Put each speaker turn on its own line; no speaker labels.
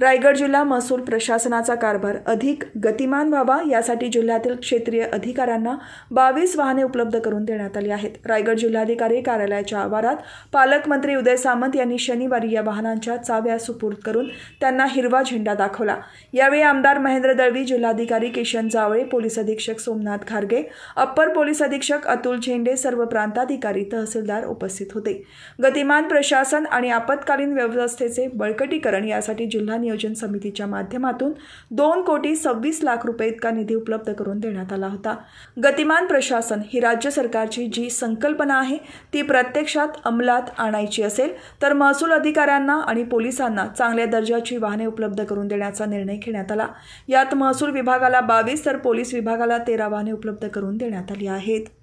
रायगड जिल्हा महसूल प्रशासनाचा कारभार अधिक गतिमान व्हावा यासाठी जिल्ह्यातील क्षेत्रीय अधिकाऱ्यांना बावीस वाहने उपलब्ध करून देण्यात आली आहेत रायगड जिल्हाधिकारी कार्यालयाच्या आवारात पालकमंत्री उदय सामंत यांनी शनिवारी या वाहनांच्या चाव्या सुपूर्द करून त्यांना हिरवा झेंडा दाखवला यावेळी आमदार महेंद्र दळवी जिल्हाधिकारी किशन जावळे पोलीस अधीक्षक सोमनाथ खारगे अप्पर पोलीस अधीक्षक अतुल झेंडे सर्व प्रांताधिकारी तहसीलदार उपस्थित होते गतिमान प्रशासन आणि आपत्कालीन व्यवस्थेचे बळकटीकरण यासाठी जिल्हा नियोजन समितीच्या माध्यमातून दोन कोटी सव्वीस लाख रुपये इतका निधी उपलब्ध करून देण्यात आला होता गतिमान प्रशासन ही राज्य सरकारची जी संकल्पना आहे ती प्रत्यक्षात अंमलात आणायची असेल तर महसूल अधिकाऱ्यांना आणि पोलिसांना चांगल्या दर्जाची वाहने उपलब्ध करून देण्याचा निर्णय घेण्यात आला यात महसूल विभागाला बावीस तर पोलीस विभागाला तेरा वाहने उपलब्ध करून देण्यात आली आहेत